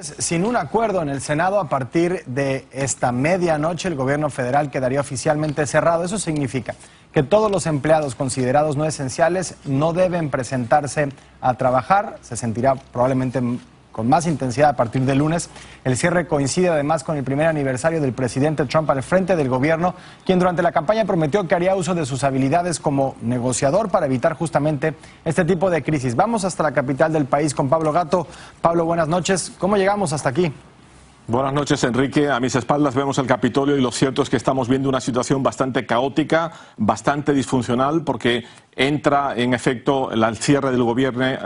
Sin un acuerdo en el Senado, a partir de esta medianoche el gobierno federal quedaría oficialmente cerrado. Eso significa que todos los empleados considerados no esenciales no deben presentarse a trabajar. Se sentirá probablemente con más intensidad a partir de lunes. El cierre coincide además con el primer aniversario del presidente Trump al frente del gobierno, quien durante la campaña prometió que haría uso de sus habilidades como negociador para evitar justamente este tipo de crisis. Vamos hasta la capital del país con Pablo Gato. Pablo, buenas noches. ¿Cómo llegamos hasta aquí? Buenas noches, Enrique. A mis espaldas vemos el Capitolio y lo cierto es que estamos viendo una situación bastante caótica, bastante disfuncional, porque entra en efecto el cierre del gobierno, eh,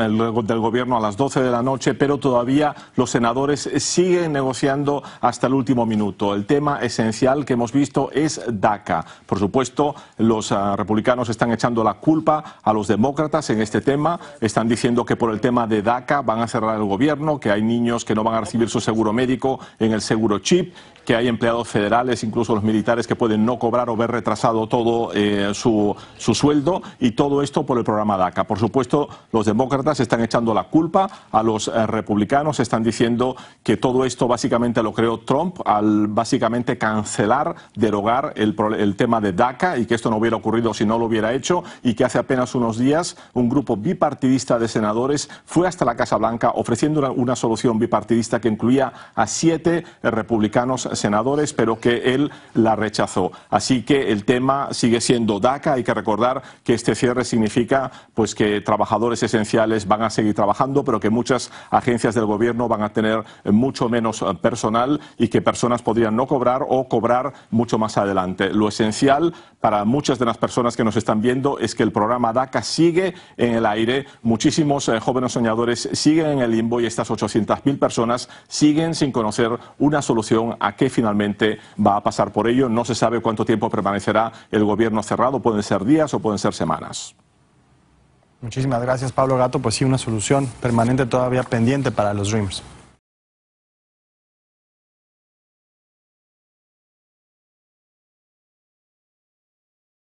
del gobierno a las 12 de la noche, pero todavía los senadores siguen negociando hasta el último minuto. El tema esencial que hemos visto es DACA. Por supuesto, los ah, republicanos están echando la culpa a los demócratas en este tema. Están diciendo que por el tema de DACA van a cerrar el gobierno, que hay niños que no van a recibir su seguro médico en el seguro chip que hay empleados federales, incluso los militares, que pueden no cobrar o ver retrasado todo eh, su, su, sueldo y todo esto por el programa DACA. Por supuesto, los demócratas están echando la culpa a los eh, republicanos, están diciendo que todo esto básicamente lo creó Trump al básicamente cancelar, derogar el, el tema de DACA y que esto no hubiera ocurrido si no lo hubiera hecho y que hace apenas unos días un grupo bipartidista de senadores fue hasta la Casa Blanca ofreciendo una solución bipartidista que incluía a siete eh, republicanos senadores, pero que él la rechazó. Así que el tema sigue siendo DACA. Hay que recordar que este cierre significa pues, que trabajadores esenciales van a seguir trabajando, pero que muchas agencias del gobierno van a tener mucho menos eh, personal y que personas podrían no cobrar o cobrar mucho más adelante. Lo esencial para muchas de las personas que nos están viendo es que el programa DACA sigue en el aire. Muchísimos eh, jóvenes soñadores siguen en el limbo y estas 800.000 personas siguen sin conocer una solución a qué que finalmente va a pasar por ello. No se sabe cuánto tiempo permanecerá el gobierno cerrado, pueden ser días o pueden ser semanas. Muchísimas gracias, Pablo Gato. Pues sí, una solución permanente todavía pendiente para los Dreams.